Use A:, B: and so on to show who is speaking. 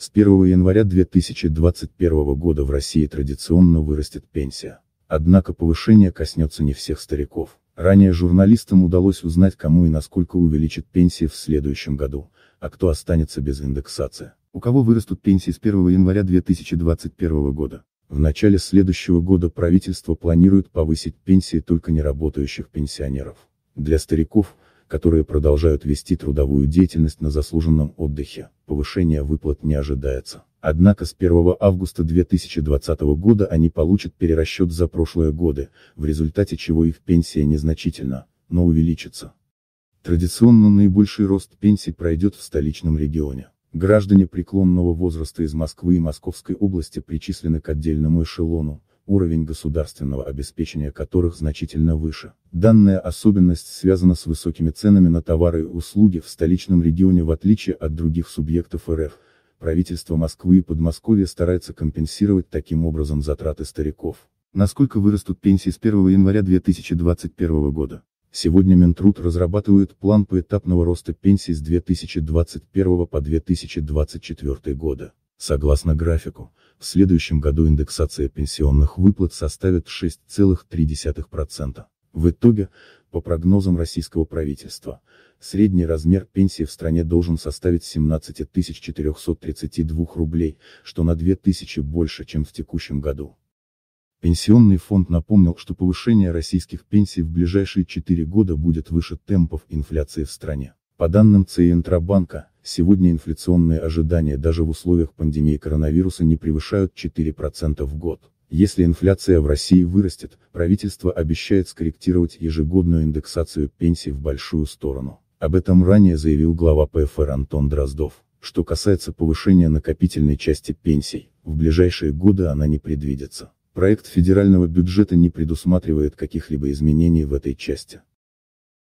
A: С 1 января 2021 года в России традиционно вырастет пенсия. Однако повышение коснется не всех стариков. Ранее журналистам удалось узнать, кому и насколько увеличат пенсии в следующем году, а кто останется без индексации. У кого вырастут пенсии с 1 января 2021 года? В начале следующего года правительство планирует повысить пенсии только неработающих пенсионеров. Для стариков – которые продолжают вести трудовую деятельность на заслуженном отдыхе, повышения выплат не ожидается. Однако с 1 августа 2020 года они получат перерасчет за прошлые годы, в результате чего их пенсия незначительно, но увеличится. Традиционно наибольший рост пенсий пройдет в столичном регионе. Граждане преклонного возраста из Москвы и Московской области причислены к отдельному эшелону, уровень государственного обеспечения которых значительно выше. Данная особенность связана с высокими ценами на товары и услуги в столичном регионе в отличие от других субъектов РФ. Правительство Москвы и Подмосковья старается компенсировать таким образом затраты стариков. Насколько вырастут пенсии с 1 января 2021 года? Сегодня Минтруд разрабатывает план поэтапного роста пенсий с 2021 по 2024 года. Согласно графику, в следующем году индексация пенсионных выплат составит 6,3%. В итоге, по прогнозам российского правительства, средний размер пенсии в стране должен составить 17 432 рублей, что на 2000 больше, чем в текущем году. Пенсионный фонд напомнил, что повышение российских пенсий в ближайшие 4 года будет выше темпов инфляции в стране. По данным Центробанка, Сегодня инфляционные ожидания даже в условиях пандемии коронавируса не превышают 4% в год. Если инфляция в России вырастет, правительство обещает скорректировать ежегодную индексацию пенсий в большую сторону. Об этом ранее заявил глава ПФР Антон Дроздов. Что касается повышения накопительной части пенсий, в ближайшие годы она не предвидится. Проект федерального бюджета не предусматривает каких-либо изменений в этой части.